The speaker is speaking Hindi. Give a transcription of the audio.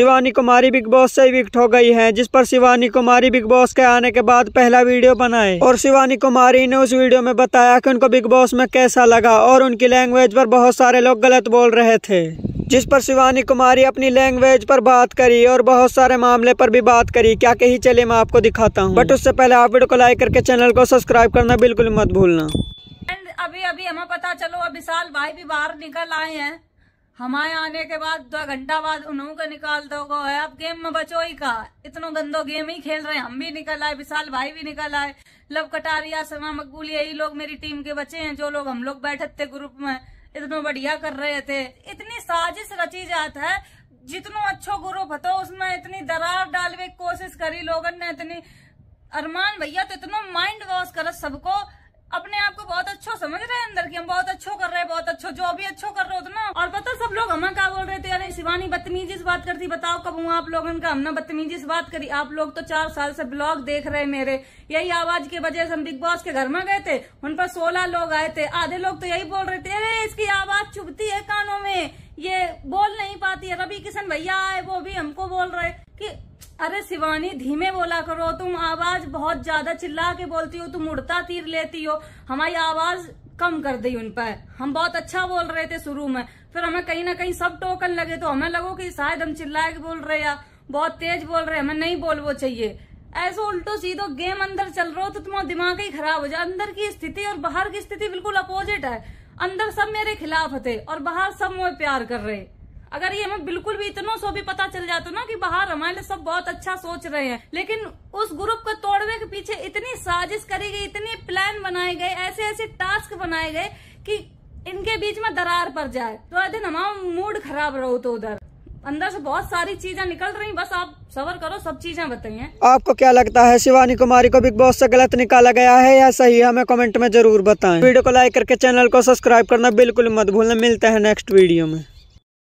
शिवानी कुमारी बिग बॉस से इविक्ट हो गई हैं जिस पर शिवानी कुमारी बिग बॉस के आने के बाद पहला वीडियो बनाए और शिवानी कुमारी ने उस वीडियो में बताया कि उनको बिग बॉस में कैसा लगा और उनकी लैंग्वेज पर बहुत सारे लोग गलत बोल रहे थे जिस पर शिवानी कुमारी अपनी लैंग्वेज पर बात करी और बहुत सारे मामले पर भी बात करी क्या कही चले मैं आपको दिखाता हूँ बट उससे पहले आप वीडियो को लाइक करके चैनल को सब्सक्राइब करना बिल्कुल मत भूलना अभी अभी हमें पता चलो अभी साल भाई भी बाहर निकल आए हैं हमारे आने के बाद दो घंटा बाद उन्हों का निकाल दोगे आप गेम में बचो ही का इतनो गंदो गेम ही खेल रहे हम भी निकल आए विशाल भाई भी निकल आए लव कटारिया समा मकबूल यही लोग मेरी टीम के बचे हैं जो लोग हम लोग बैठे थे ग्रुप में इतनो बढ़िया कर रहे थे इतनी साजिश रची जाता है जितनो अच्छो ग्रुप हतो उसमें इतनी दरार डालवे कोशिश करी लोग ने इतनी अरमान भैया तो इतना माइंड वॉश करो सबको अपने आप को बहुत अच्छो समझ रहे हैं अंदर की हम बहुत अच्छो कर रहे हैं बहुत अच्छो जो भी अच्छो कर रहे हो उतना वहाँ क्या बोल रहे थे अरे शिवानी बदतमीजी से बात करती बताओ कब हुआ आप लोगों का हमने बदतमीजी से बात करी आप लोग तो चार साल से ब्लॉग देख रहे मेरे यही आवाज के वजह से हम बिग बॉस के घर में गए थे उन पर सोलह लोग आए थे आधे लोग तो यही बोल रहे थे अरे इसकी आवाज चुभती है कानों में ये बोल नहीं पाती है रवि किशन भैया आए वो भी हमको बोल रहे कि अरे शिवानी धीमे बोला करो तुम आवाज बहुत ज्यादा चिल्ला के बोलती हो तुम उड़ता तीर लेती हो हमारी आवाज कम कर दी उन पर हम बहुत अच्छा बोल रहे थे शुरू में फिर हमें कहीं ना कहीं सब टोकन लगे तो हमें लगो कि शायद हम चिल्लाए के बोल रहे या बहुत तेज बोल रहे हमें नहीं बोल वो चाहिए ऐसे उल्टो सीधो गेम अंदर चल रहा हो तो तुम्हारा दिमाग ही खराब हो जाए अंदर की स्थिति और बाहर की स्थिति बिल्कुल अपोजिट है अंदर सब मेरे खिलाफ थे और बाहर सब मुझे प्यार कर रहे अगर ये हमें बिल्कुल भी इतना सो भी पता चल जाता ना कि बाहर हमारे लिए सब बहुत अच्छा सोच रहे हैं लेकिन उस ग्रुप को तोड़ने के पीछे इतनी साजिश करी गई इतने प्लान बनाए गए ऐसे ऐसे टास्क बनाए गए कि इनके बीच में दरार पड़ जाए तो दिन हमारा मूड खराब रहो तो उधर अंदर से बहुत सारी चीजें निकल रही बस आप सवर करो सब चीजें बताइए आपको क्या लगता है शिवानी कुमारी को बिग बॉस से गलत निकाला गया है या सही है हमें कमेंट में जरूर बताएं वीडियो को लाइक करके चैनल को सब्सक्राइब करना बिल्कुल मत भूलना मिलते हैं नेक्स्ट वीडियो में